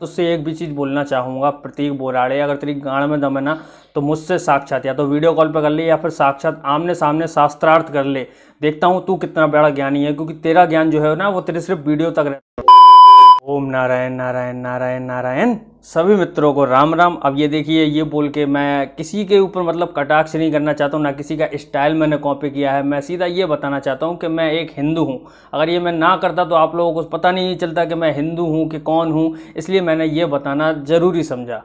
तो उससे एक भी चीज़ बोलना चाहूँगा प्रतीक बोराड़े अगर तेरी गाड़ में दम है ना तो मुझसे साक्षात या तो वीडियो कॉल पर कर ले या फिर साक्षात आमने सामने शास्त्रार्थ कर ले देखता हूँ तू कितना बड़ा ज्ञानी है क्योंकि तेरा ज्ञान जो है ना वो तेरे सिर्फ वीडियो तक रहता है ओम नारायण नारायण नारायण नारायण सभी मित्रों को राम राम अब ये देखिए ये बोल के मैं किसी के ऊपर मतलब कटाक्ष नहीं करना चाहता हूँ ना किसी का स्टाइल मैंने कॉपी किया है मैं सीधा ये बताना चाहता हूँ कि मैं एक हिंदू हूँ अगर ये मैं ना करता तो आप लोगों को पता नहीं चलता कि मैं हिंदू हूँ कि कौन हूँ इसलिए मैंने ये बताना ज़रूरी समझा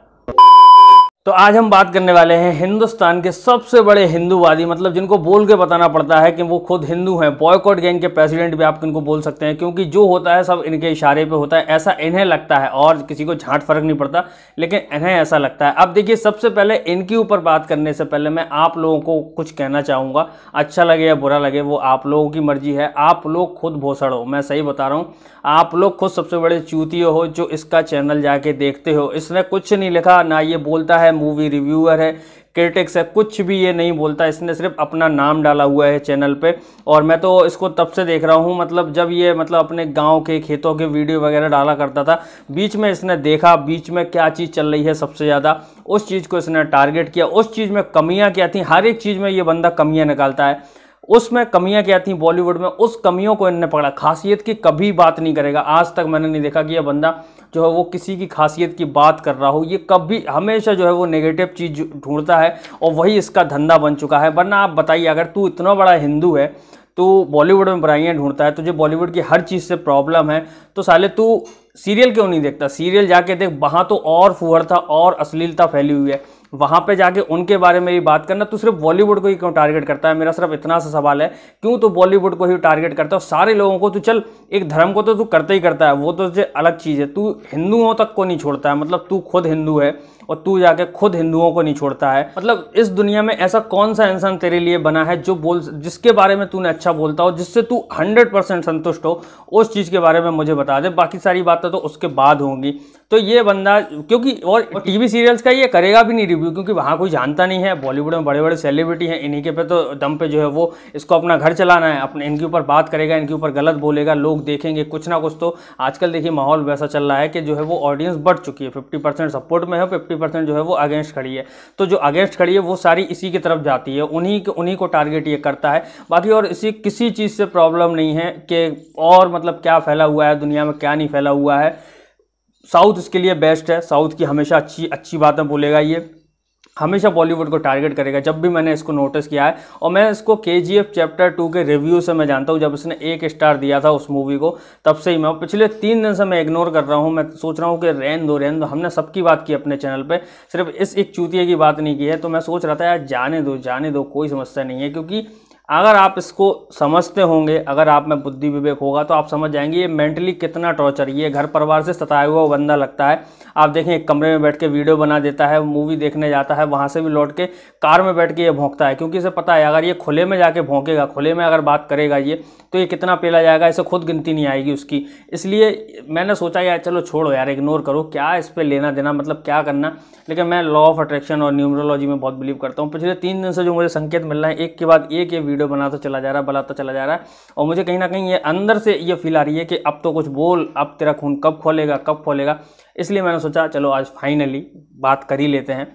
तो आज हम बात करने वाले हैं हिंदुस्तान के सबसे बड़े हिंदूवादी मतलब जिनको बोल के बताना पड़ता है कि वो खुद हिंदू हैं बॉयकॉट गैंग के प्रेसिडेंट भी आप इनको बोल सकते हैं क्योंकि जो होता है सब इनके इशारे पे होता है ऐसा इन्हें लगता है और किसी को झांट फर्क नहीं पड़ता लेकिन इन्हें ऐसा लगता है अब देखिए सबसे पहले इनके ऊपर बात करने से पहले मैं आप लोगों को कुछ कहना चाहूँगा अच्छा लगे या बुरा लगे वो आप लोगों की मर्जी है आप लोग खुद भोसड़ हो मैं सही बता रहा हूँ आप लोग खुद सबसे बड़े चूतिए हो जो इसका चैनल जाके देखते हो इसने कुछ नहीं लिखा ना ये बोलता है मूवी रिव्यूअर है क्रिटिक्स है कुछ भी ये नहीं बोलता इसने सिर्फ अपना नाम डाला हुआ है चैनल पे और मैं तो इसको तब से देख रहा हूँ मतलब जब ये मतलब अपने गांव के खेतों के वीडियो वगैरह डाला करता था बीच में इसने देखा बीच में क्या चीज़ चल रही है सबसे ज़्यादा उस चीज़ को इसने टारगेट किया उस चीज़ में कमियाँ क्या थी हर एक चीज़ में ये बंदा कमियाँ निकालता है उसमें कमियां क्या थी बॉलीवुड में उस कमियों को इनने पकड़ा खासियत की कभी बात नहीं करेगा आज तक मैंने नहीं देखा कि यह बंदा जो है वो किसी की खासियत की बात कर रहा हो ये कभी हमेशा जो है वो नेगेटिव चीज़ ढूंढता है और वही इसका धंधा बन चुका है वरना आप बताइए अगर तू इतना बड़ा हिंदू है तो बॉलीवुड में बुराइयाँ ढूंढता है तुझे बॉलीवुड की हर चीज़ से प्रॉब्लम है तो साले तू सीरियल क्यों नहीं देखता सीरियल जाके देख वहाँ तो और फुहरता और अश्लीलता फैली हुई है वहाँ पे जाके उनके बारे में ही बात करना तो सिर्फ बॉलीवुड को ही क्यों टारगेट करता है मेरा सिर्फ इतना सा सवाल है क्यों तो बॉलीवुड को ही टारगेट करता है सारे लोगों को तो चल एक धर्म को तो तू करता ही करता है वो तो अलग चीज़ है तू हिंदुओं तक को नहीं छोड़ता है मतलब तू खुद हिंदू है और तू जाके खुद हिंदुओं को नहीं छोड़ता है मतलब इस दुनिया में ऐसा कौन सा इंसान तेरे लिए बना है जो बोल जिसके बारे में तूने अच्छा बोलता हो जिससे तू हंड्रेड परसेंट संतुष्ट हो उस चीज़ के बारे में मुझे बता दे बाकी सारी बातें तो उसके बाद होंगी तो ये बंदा क्योंकि और टीवी सीरियल्स का ये करेगा भी नहीं रिव्यू क्योंकि वहाँ कोई जानता नहीं है बॉलीवुड में बड़े बड़े सेलिब्रिटी हैं इन्हीं के पे तो दम पे जो है वो इसको अपना घर चलाना है अपने इनके ऊपर बात करेगा इनके ऊपर गलत बोलेगा लोग देखेंगे कुछ ना कुछ तो आजकल देखिए माहौल वैसा चल रहा है कि जो है वो ऑडियंस बढ़ चुकी है फिफ्टी सपोर्ट में है फिफ्टी जो है वो अगेंस्ट खड़ी है तो जो अगेंस्ट खड़ी है वो सारी इसी की तरफ जाती है उन्हीं उन्हीं को टारगेट ये करता है बाकी और इसी किसी चीज़ से प्रॉब्लम नहीं है कि और मतलब क्या फैला हुआ है दुनिया में क्या नहीं फैला हुआ है साउथ इसके लिए बेस्ट है साउथ की हमेशा अच्छी अच्छी बातें बोलेगा ये हमेशा बॉलीवुड को टारगेट करेगा जब भी मैंने इसको नोटिस किया है और मैं इसको K G F chapter two के रिव्यू से मैं जानता हूँ जब इसने एक स्टार दिया था उस मूवी को तब से ही मैं पिछले तीन दिन से मैं इग्नोर कर रहा हूँ मैं सोच रहा हूँ कि रैन दो रैन दो हमने सबकी बात की अपने चैनल पर सिर्फ इस एक चूतिए की बात नहीं की है तो मैं सोच रहा था यार जाने दो जाने दो कोई समस्या नहीं है क्योंकि अगर आप इसको समझते होंगे अगर आप में बुद्धि विवेक होगा तो आप समझ जाएंगे ये मेंटली कितना टॉर्चर ये घर परिवार से सताया हुआ बंदा लगता है आप देखें एक कमरे में बैठ के वीडियो बना देता है मूवी देखने जाता है वहाँ से भी लौट के कार में बैठ के ये भोंकता है क्योंकि इसे पता है अगर ये खुले में जाके भोंकेगा खुले में अगर बात करेगा ये तो ये कितना पेला जाएगा इसे खुद गिनती नहीं आएगी उसकी इसलिए मैंने सोचा यार चलो छोड़ो यार इग्नोर करो क्या इस पर लेना देना मतलब क्या करना लेकिन मैं लॉ ऑफ अट्रैक्शन और न्यूमरोलॉजी में बहुत बिलीव करता हूँ पिछले तीन दिन से जो मुझे संकेत मिल रहा है एक के बाद एक ये वीडियो बनाता तो चला जा रहा है बनाता तो चला जा रहा है और मुझे कहीं ना कहीं ये अंदर से ये फील आ रही है कि अब तो कुछ बोल अब तेरा खून कब खोलेगा कब खोलेगा इसलिए मैंने सोचा चलो आज फाइनली बात कर ही लेते हैं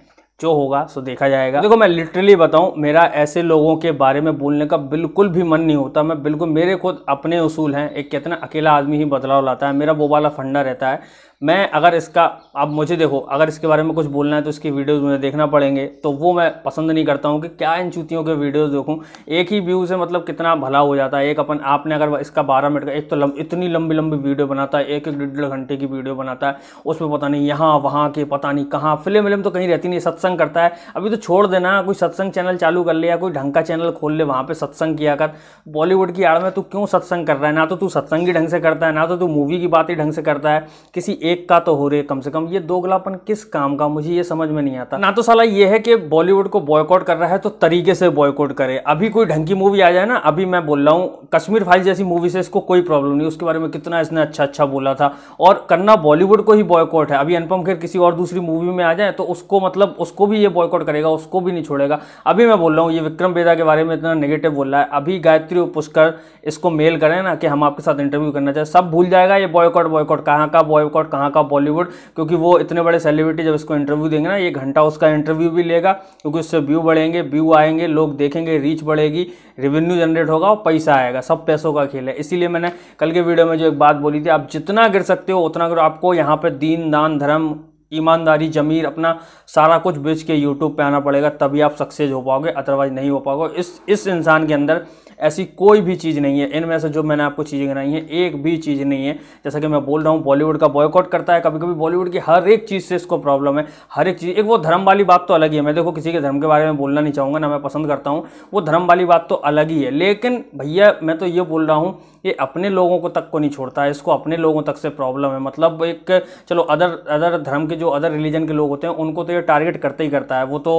जो होगा सो देखा जाएगा देखो मैं लिटरली बताऊं मेरा ऐसे लोगों के बारे में बोलने का बिल्कुल भी मन नहीं होता मैं बिल्कुल मेरे खुद अपने उसूल हैं एक कितना अकेला आदमी ही बदलाव लाता है मेरा वो वाला फंडा रहता है मैं अगर इसका आप मुझे देखो अगर इसके बारे में कुछ बोलना है तो इसकी वीडियोज़ मुझे देखना पड़ेंगे तो वो मैं पसंद नहीं करता हूँ कि क्या इन चूतियों के वीडियोज़ देखूँ एक ही व्यू से मतलब कितना भला हो जाता है एक अपन आपने अगर इसका बारह मिनट का एक तो लंब, इतनी लंबी लंबी वीडियो बनाता है एक एक डेढ़ डेढ़ घंटे की वीडियो बनाता है उसमें पता नहीं यहाँ वहाँ के पता नहीं कहाँ फिल्म विल्म तो कहीं रहती नहीं सत्संग करता है अभी तो छोड़ देना कोई सत्संग चैनल चालू कर ले या कोई ढंग का चैनल खोल ले वहाँ पर सत्संग किया कर बॉलीवुड की आड़ में तू क्यों सत्संग कर रहा है ना तो तू सत्संग ही ढंग से करता है ना तो तू मूवी की बात ही ढंग से करता है किसी एक का तो हो रही है कम से कम ये दोगलापन किस काम का मुझे ये समझ में नहीं आता ना तो साला ये है कि बॉलीवुड को बॉयकॉट कर रहा है तो तरीके से बॉयकॉट करे अभी कोई ढंग की मूवी आ जाए ना अभी मैं बोल रहा हूँ कश्मीर फाइल जैसी मूवी से इसको कोई प्रॉब्लम नहीं उसके बारे में कितना इसने अच्छा अच्छा बोला था और करना बॉलीवुड को ही बॉयकॉट है अभी अनुपम खेर किसी और दूसरी मूवी में आ जाए तो उसको मतलब उसको भी ये बॉयकॉट करेगा उसको भी नहीं छोड़ेगा अभी मैं बोल रहा हूँ ये विक्रम बेदा के बारे में इतना नेगेटिव बोल रहा है अभी गायत्री पुष्कर इसको मेल करें ना कि हम आपके साथ इंटरव्यू करना चाहें सब भूल जाएगा ये बॉयकॉट बॉयकॉट कहाँ का बॉयकॉट कहाँ कहाँ का बॉलीवुड क्योंकि वो इतने बड़े सेलिब्रिटी जब इसको इंटरव्यू देंगे ना ये घंटा उसका इंटरव्यू भी लेगा क्योंकि उससे व्यू बढ़ेंगे व्यू आएंगे लोग देखेंगे रीच बढ़ेगी रेवेन्यू जनरेट होगा और पैसा आएगा सब पैसों का खेल है इसीलिए मैंने कल के वीडियो में जो एक बात बोली थी आप जितना गिर सकते हो उतना करो आपको यहाँ पर दीन दान धर्म ईमानदारी जमीर अपना सारा कुछ बेच के यूट्यूब पे आना पड़ेगा तभी आप सक्सेस हो पाओगे अदरवाइज नहीं हो पाओगे इस इस इंसान के अंदर ऐसी कोई भी चीज़ नहीं है इनमें से जो मैंने आपको चीज़ें गिनाई हैं एक भी चीज़ नहीं है जैसा कि मैं बोल रहा हूँ बॉलीवुड का बॉयकॉट करता है कभी कभी बॉलीवुड की हर एक चीज़ से इसको प्रॉब्लम है हर एक चीज़ एक वो धर्म वाली बात तो अलग ही है मैं देखो किसी के धर्म के बारे में बोलना नहीं चाहूँगा ना मैं पसंद करता हूँ वो धर्म वाली बात तो अलग ही है लेकिन भैया मैं तो ये बोल रहा हूँ ये अपने लोगों को तक को नहीं छोड़ता है इसको अपने लोगों तक से प्रॉब्लम है मतलब एक चलो अदर अदर धर्म के जो अदर रिलीजन के लोग होते हैं उनको तो ये टारगेट करता ही करता है वो तो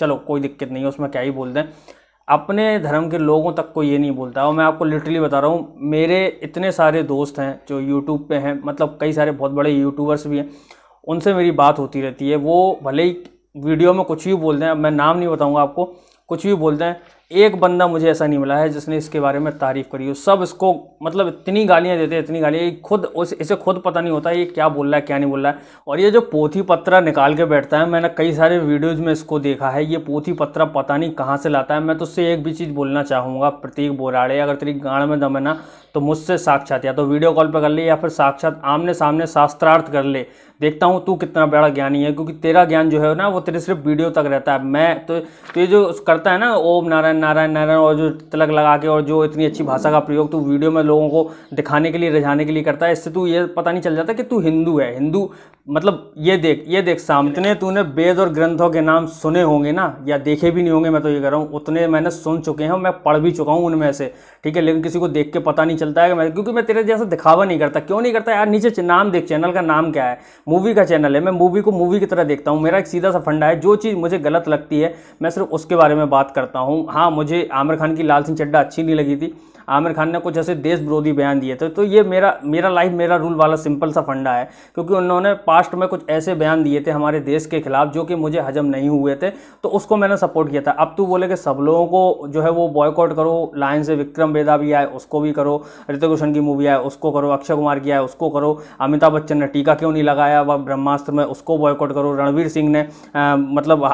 चलो कोई दिक्कत नहीं है उसमें क्या ही बोल दें अपने धर्म के लोगों तक को ये नहीं बोलता और मैं आपको लिटरली बता रहा हूँ मेरे इतने सारे दोस्त हैं जो यूट्यूब पे हैं मतलब कई सारे बहुत बड़े यूट्यूबर्स भी हैं उनसे मेरी बात होती रहती है वो भले ही वीडियो में कुछ भी बोलते हैं मैं नाम नहीं बताऊँगा आपको कुछ भी बोलते हैं एक बंदा मुझे ऐसा नहीं मिला है जिसने इसके बारे में तारीफ़ करी हो सब इसको मतलब इतनी गालियाँ देते हैं इतनी गालियाँ खुद उस इसे खुद पता नहीं होता ये क्या बोल रहा है क्या नहीं बोल रहा है और ये जो पोथी पत्रा निकाल के बैठता है मैंने कई सारे वीडियोज़ में इसको देखा है ये पोथी पत्रा पता नहीं कहाँ से लाता है मैं तो उससे एक भी चीज़ बोलना चाहूँगा प्रतीक बोराड़े अगर तेरी गाड़ में दम है ना तो मुझसे साक्षात या तो वीडियो कॉल पर कर ले या फिर साक्षात आमने सामने शास्त्रार्थ कर ले देखता हूँ तू कितना बड़ा ज्ञानी है क्योंकि तेरा ज्ञान जो है ना वो तेरे सिर्फ वीडियो तक रहता है मैं तो तो ये जो करता है ना ओम नारायण नारायण नारायण और जो तिलक लगा के और जो इतनी अच्छी भाषा का प्रयोग तू वीडियो में लोगों को दिखाने के लिए रिझाने के लिए करता है इससे तू ये पता नहीं चल जाता कि तू हिंदू है हिंदू मतलब ये देख ये देख सामने तूने वेद और ग्रंथों के नाम सुने होंगे ना या देखे भी नहीं होंगे मैं तो ये कर रहा हूँ उतने मैंने सुन चुके हैं मैं पढ़ भी चुका हूँ उनमें से ठीक है लेकिन किसी को देख के पता नहीं चलता है कि मैं क्योंकि मैं तेरे जैसा दिखावा नहीं करता क्यों नहीं करता यार नीचे नाम देख चैनल का नाम क्या है मूवी का चैनल है मैं मूवी को मूवी की तरह देखता हूँ मेरा एक सीधा सा फंडा है जो चीज़ मुझे गलत लगती है मैं सिर्फ उसके बारे में बात करता हूँ हाँ मुझे आमिर खान की लाल सिंह चड्डा अच्छी नहीं लगी थी आमिर खान ने कुछ ऐसे देश विरोधी बयान दिए थे तो ये मेरा मेरा लाइफ मेरा रूल वाला सिंपल सा फंडा है क्योंकि उन्होंने पास्ट में कुछ ऐसे बयान दिए थे हमारे देश के खिलाफ जो कि मुझे हजम नहीं हुए थे तो उसको मैंने सपोर्ट किया था अब तू बोले कि सब लोगों को जो है वो बॉयकॉट करो लाइन से विक्रम बेदा भी आए उसको भी करो ऋतिक रोशन की मूवी आए उसको करो अक्षय कुमार की आए उसको करो अमिताभ बच्चन ने टीका क्यों नहीं लगाया वह ब्रह्मास्त्र में उसको बॉयकॉट करो रणवीर सिंह ने मतलब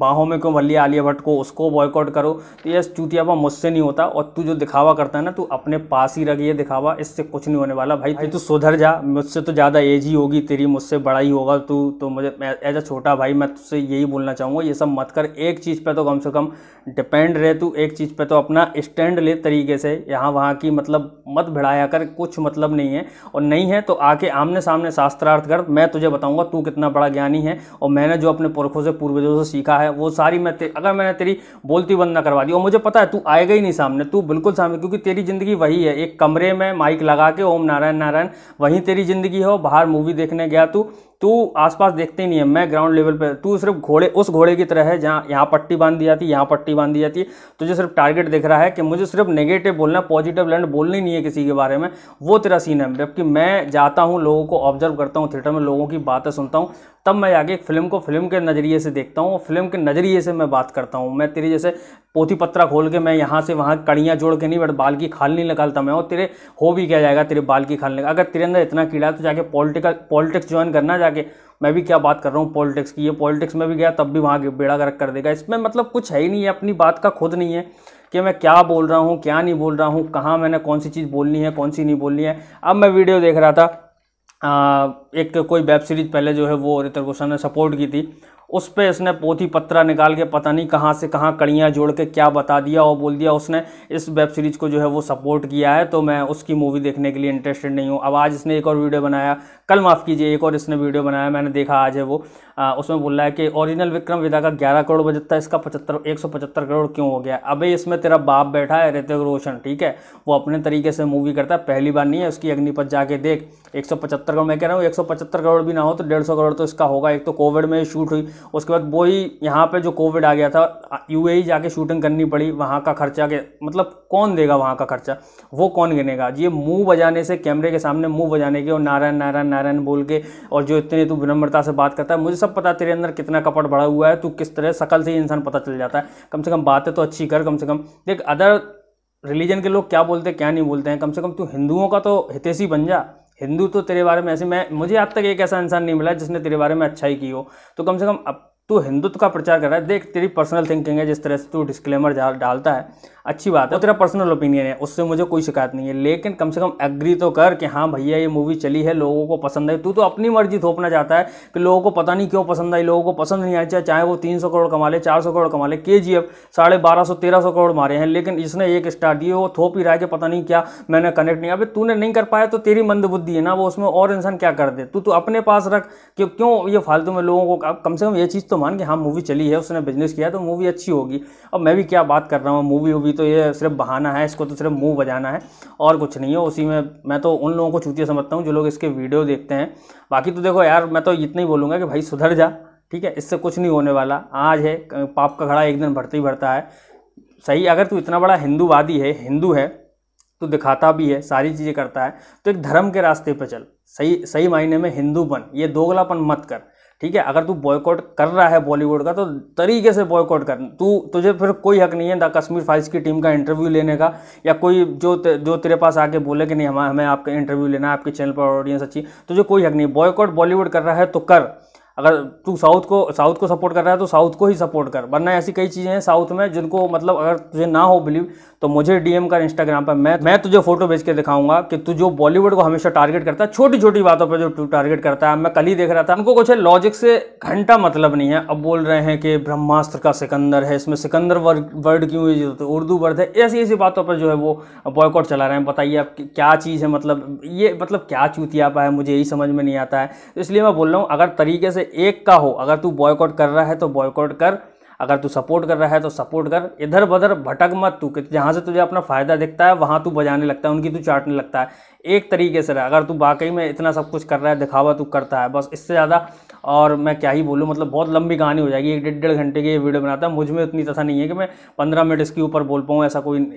बाहों में क्यों भर लिया आलिया भट्ट को उसको बॉयकॉट करो तो यह चूतियापा मुझसे नहीं होता और तू जो दिखावा करता है ना तू अपने पास ही रख ये दिखावा इससे कुछ नहीं होने वाला भाई भाई तू तो सुधर जा मुझसे तो ज़्यादा एज ही होगी तेरी मुझसे बड़ा ही होगा तू तो मुझे एज अ छोटा भाई मैं तुझसे यही बोलना चाहूँगा ये सब मत कर एक चीज़ पर तो कम से कम डिपेंड रहे तू एक चीज़ पर तो अपना स्टैंड ले तरीके से यहाँ वहाँ की मतलब मत भिड़ाया कर कुछ मतलब नहीं है और नहीं है तो आके आमने सामने शास्त्रार्थ कर मैं तुझे बताऊँगा तू कितना बड़ा ज्ञानी है और मैंने जो अपने पुरखों से पूर्वजों से सीखा है वो सारी मैं अगर मैंने तेरी बोलती बंद ना करवा दी और मुझे पता है तू आएगा ही नहीं सामने तू बिल्कुल सा में क्योंकि तेरी ज़िंदगी वही है एक कमरे में माइक लगा के ओम नारायण नारायण वहीं तेरी ज़िंदगी हो बाहर मूवी देखने गया तू तू आसपास देखते नहीं है मैं ग्राउंड लेवल पर तू सिर्फ घोड़े उस घोड़े की तरह है जहाँ यहाँ पट्टी बांध दी जाती है यहाँ पट्टी बांध दी जाती है तुझे सिर्फ टारगेट देख रहा है कि मुझे सिर्फ नेगेटिव बोलना पॉजिटिव लैंड बोलनी नहीं है किसी के बारे में वो तेरा सीन है जबकि मैं जाता हूँ लोगों को ऑब्जर्व करता हूँ थिएटर में लोगों की बातें सुनता हूँ तब मैं आगे फिल्म को फिल्म के नज़रिए से देखता हूँ फिल्म के नज़रिए से मैं बात करता हूँ मैं तेरे जैसे पोथी पत्रा खोल के मैं यहाँ से वहाँ कड़ियाँ जोड़ के नहीं बट बाल की खाल नहीं निकालता मैं और तेरे हो भी क्या जाएगा तेरे बाल की खाल निकाल अगर तेरे अंदर इतना कीड़ा है तो जाके पॉलिटिकल पॉलिटिक्स ज्वाइन करना जाए आगे मैं भी क्या बात कर रहा हूँ पॉलिटिक्स की ये पॉलिटिक्स में भी गया तब भी वहाँ बेड़ा गर्क कर देगा इसमें मतलब कुछ है ही नहीं है अपनी बात का खुद नहीं है कि मैं क्या बोल रहा हूँ क्या नहीं बोल रहा हूँ कहाँ मैंने कौन सी चीज़ बोलनी है कौन सी नहीं बोलनी है अब मैं वीडियो देख रहा था आ, एक कोई वेब सीरीज़ पहले जो है वो रितर घोषा ने सपोर्ट की थी उस पर इसने पोथी पत्रा निकाल के पता नहीं कहाँ से कहाँ कड़ियाँ जोड़ के क्या बता दिया और बोल दिया उसने इस वेब सीरीज़ को जो है वो सपोर्ट किया है तो मैं उसकी मूवी देखने के लिए इंटरेस्टेड नहीं हूँ अब आज इसने एक और वीडियो बनाया कल माफ़ कीजिए एक और इसने वीडियो बनाया मैंने देखा आज है वो आ, उसमें बोल रहा है कि ओरिजिनल विक्रम विदा का ग्यारह करोड़ बजट था इसका पचहत्तर एक सौ पचहत्तर करोड़ क्यों हो गया अबे इसमें तेरा बाप बैठा है ऋतिक रोशन ठीक है वो अपने तरीके से मूवी करता है पहली बार नहीं है उसकी अग्निपथ जाके देख एक सौ पचहत्तर करोड़ मैं कह रहा हूँ एक सौ पचहत्तर करोड़ भी ना हो तो डेढ़ सौ करोड़ तो इसका होगा एक तो कोविड में शूट हुई उसके बाद वो ही यहाँ पर जो कोविड आ गया था यूएई जाके शूटिंग करनी पड़ी वहाँ का खर्चा के मतलब कौन देगा वहाँ का खर्चा वो कौन गिनेगा ये मुंह बजाने से कैमरे के सामने मुंह बजाने के और नारायण नारायण नारायण बोल के और जो इतने तू विनम्रता से बात करता है मुझे सब पता तेरे अंदर कितना कपट भरा हुआ है तू किस तरह शकल से ही इंसान पता चल जाता है कम से कम बातें तो अच्छी कर कम से कम देख अदर रिलीजन के लोग क्या बोलते हैं क्या नहीं बोलते हैं कम से कम तू हिंदुओं का तो हितेशी बन जा हिंदू तो तेरे बारे में ऐसे मैं मुझे आज तक एक ऐसा इंसान नहीं मिला जिसने तेरे बारे में अच्छाई की हो तो कम से कम अब तू हिंदुत्व का प्रचार कर रहा है देख तेरी पर्सनल थिंकिंग है जिस तरह से तू डिस्क्लेमर डालता है अच्छी बात है तेरा पर्सनल ओपिनियन है उससे मुझे कोई शिकायत नहीं है लेकिन कम से कम एग्री तो कर कि हाँ भैया ये मूवी चली है लोगों को पसंद आई तू तो अपनी मर्जी थोपना चाहता है कि लोगों को पता नहीं क्यों पसंद आई लोगों को पसंद नहीं आई चाहे चाहे वो तीन करोड़ कमा ले चार करोड़ कमा ले के जी एफ साढ़े बारह सौ तेरह सौ करोड़ मारे हैं लेकिन इसने एक स्टार दिए वो थोप ही रहा है कि पता नहीं क्या मैंने कनेक्ट नहीं अभी तूने नहीं कर पाया तो तेरी मंदबुद्धि है ना वो उसमें और इंसान क्या कर दे तू तो अपने पास रख क्यों ये फालतू में लोगों को कम से कम ये चीज़ तो मान के हाँ मूवी चली है उसने बिजनेस किया तो मूवी अच्छी होगी अब मैं भी क्या बात कर रहा हूँ मूवी वूवी तो ये सिर्फ बहाना है इसको तो सिर्फ मुँह बजाना है और कुछ नहीं है उसी में मैं तो उन लोगों को चूतिया समझता हूँ जो लोग इसके वीडियो देखते हैं बाकी तो देखो यार मैं तो इतना ही बोलूँगा कि भाई सुधर जा ठीक है इससे कुछ नहीं होने वाला आज है पाप का घड़ा एक दिन भरते ही भरता है सही अगर तू इतना बड़ा हिंदूवादी है हिंदू है तो दिखाता भी है सारी चीज़ें करता है तो एक धर्म के रास्ते पर चल सही सही मायने में हिंदू बन ये दोगलापन मत कर ठीक है अगर तू बॉयकॉट कर रहा है बॉलीवुड का तो तरीके से बॉयकॉट कर तू तुझे फिर कोई हक नहीं है द कश्मीर फाइल्स की टीम का इंटरव्यू लेने का या कोई जो ते, जो तेरे पास आके बोले कि नहीं हमें हमें आपका इंटरव्यू लेना है आपके चैनल पर ऑडियंस अच्छी तुझे कोई हक नहीं बॉयकॉट बॉलीवुड कर रहा है तो कर अगर तू साउथ को साउथ को सपोर्ट कर रहा है तो साउथ को ही सपोर्ट कर वरना ऐसी कई चीज़ें हैं साउथ में जिनको मतलब अगर तुझे ना हो बिलीव तो मुझे डीएम कर इंस्टाग्राम पर मैं मैं तुझे फोटो भेज के दिखाऊंगा कि तू जो बॉलीवुड को हमेशा टारगेट करता है छोटी छोटी बातों पर जो तू टारगेट करता है मैं कल ही देख रहा था उनको कुछ लॉजिक से घंटा मतलब नहीं है अब बोल रहे हैं कि ब्रह्मास्त्र का सिकंदर है इसमें सिकंदर वर्ड क्यों यूज होते उर्दू वर्ड है ऐसी ऐसी बातों पर जो है वो बॉयकॉट चला रहे हैं बताइए आप क्या चीज़ है मतलब ये मतलब क्या चूतियापा है मुझे यही समझ में नहीं आता है इसलिए मैं बोल रहा हूँ अगर तरीके से से एक का हो अगर तू बॉयकॉट कर रहा है तो बॉयकॉट कर अगर तू सपोर्ट कर रहा है तो सपोर्ट कर इधर बधर भटक मत तू कि जहाँ से तुझे अपना फ़ायदा दिखता है वहाँ तू बजाने लगता है उनकी तू चाटने लगता है एक तरीके से रहा अगर तू वाकई में इतना सब कुछ कर रहा है दिखावा तू करता है बस इससे ज़्यादा और मैं क्या ही बोलूँ मतलब बहुत लंबी कहानी हो जाएगी एक डेढ़ डेढ़ घंटे की ये वीडियो बनाता है मुझ में उतनी तथा नहीं है कि मैं पंद्रह मिनट इसके ऊपर बोल पाऊँ ऐसा कोई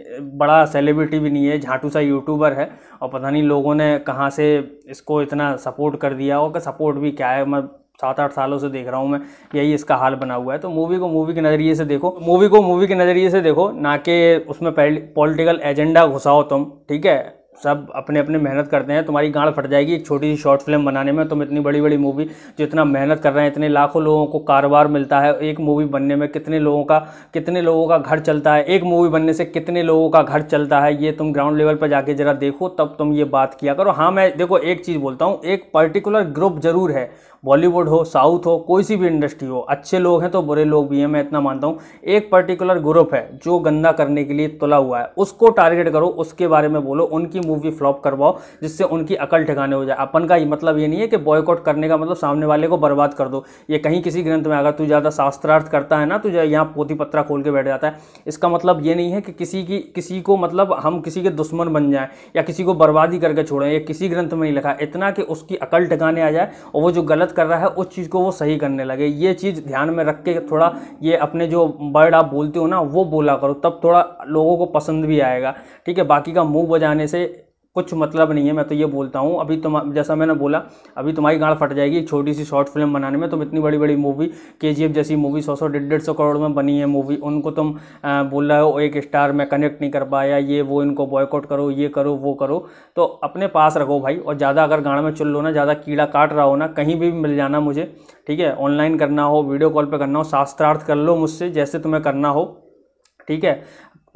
बड़ा सेलिब्रिटी भी नहीं है झाटू सा यूट्यूबर है और पता नहीं लोगों ने कहाँ से इसको इतना सपोर्ट कर दिया और सपोर्ट भी क्या है मैं मतलब सात आठ सालों से देख रहा हूँ मैं यही इसका हाल बना हुआ है तो मूवी को मूवी के नज़रिए से देखो मूवी को मूवी के नज़रिए से देखो ना कि उसमें पॉलिटिकल एजेंडा घुसाओ तुम ठीक है सब अपने अपने मेहनत करते हैं तुम्हारी गांड फट जाएगी एक छोटी सी शॉर्ट फिल्म बनाने में तुम इतनी बड़ी बड़ी मूवी जो इतना मेहनत कर रहे हैं इतने लाखों लोगों को कारोबार मिलता है एक मूवी बनने में कितने लोगों का कितने लोगों का घर चलता है एक मूवी बनने से कितने लोगों का घर चलता है ये तुम ग्राउंड लेवल पर जाके ज़रा देखो तब तुम ये बात किया करो हाँ मैं देखो एक चीज़ बोलता हूँ एक पर्टिकुलर ग्रुप ज़रूर है बॉलीवुड हो साउथ हो कोई सी भी इंडस्ट्री हो अच्छे लोग हैं तो बुरे लोग भी हैं मैं इतना मानता हूँ एक पर्टिकुलर ग्रुप है जो गंदा करने के लिए तुला हुआ है उसको टारगेट करो उसके बारे में बोलो उनकी मूवी फ्लॉप करवाओ जिससे उनकी अकल ठिकाने हो जाए अपन का मतलब ये नहीं है कि बॉयकॉट करने का मतलब सामने वाले को बर्बाद कर दो ये कहीं किसी ग्रंथ में अगर तू ज़्यादा शास्त्रार्थ करता है ना तो यहाँ पोती पत्रा खोल के बैठ जाता है इसका मतलब ये नहीं है कि किसी की किसी को मतलब हम किसी के दुश्मन बन जाएं या किसी को बर्बादी करके छोड़ें ये किसी ग्रंथ में नहीं लिखा इतना कि उसकी अकल ठिकाने आ जाए और वो जो गलत कर रहा है उस चीज़ को वो सही करने लगे ये चीज़ ध्यान में रख के थोड़ा ये अपने जो वर्ड आप बोलते हो ना वो बोला करो तब थोड़ा लोगों को पसंद भी आएगा ठीक है बाकी का मुंह बजाने से कुछ मतलब नहीं है मैं तो ये बोलता हूँ अभी तुम जैसा मैंने बोला अभी तुम्हारी गाड़ फट जाएगी एक छोटी सी शॉर्ट फिल्म बनाने में तुम इतनी बड़ी बड़ी मूवी के जैसी मूवी सौ सौ डेढ़ डेढ़ सौ करोड़ में बनी है मूवी उनको तुम आ, बोल रहे हो एक स्टार में कनेक्ट नहीं कर पाया ये वो इनको बॉयकॉट करो ये करो वो करो तो अपने पास रखो भाई और ज़्यादा अगर गाड़ में चुन लो ना ज़्यादा कीड़ा काट रहा हो ना कहीं भी मिल जाना मुझे ठीक है ऑनलाइन करना हो वीडियो कॉल पर करना हो शास्त्रार्थ कर लो मुझसे जैसे तुम्हें करना हो ठीक है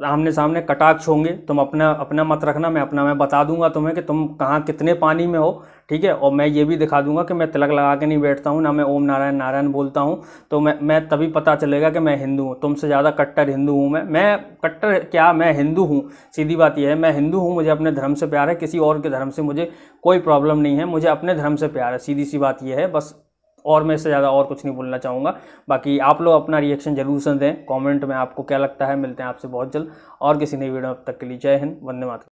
आमने सामने कटाक्ष होंगे तुम अपना अपना मत रखना मैं अपना मैं बता दूंगा तुम्हें कि तुम कहाँ कितने पानी में हो ठीक है और मैं ये भी दिखा दूंगा कि मैं तिलक लगा के नहीं बैठता हूँ ना मैं ओम नारायण नारायण बोलता हूँ तो मैं मैं तभी पता चलेगा कि मैं हिंदू हूँ तुमसे ज़्यादा कट्टर हिंदू हूँ मैं मैं कट्टर क्या मैं हिंदू हूँ सीधी बात यह है मैं हिंदू हूँ मुझे अपने धर्म से प्यार है किसी और के धर्म से मुझे कोई प्रॉब्लम नहीं है मुझे अपने धर्म से प्यार है सीधी सी बात यह है बस और मैं इससे ज़्यादा और कुछ नहीं बोलना चाहूँगा बाकी आप लोग अपना रिएक्शन जरूर सुन दें कॉमेंट में आपको क्या लगता है मिलते हैं आपसे बहुत जल्द और किसी नई वीडियो अब तक के लिए जय हिंद वंदे मातरम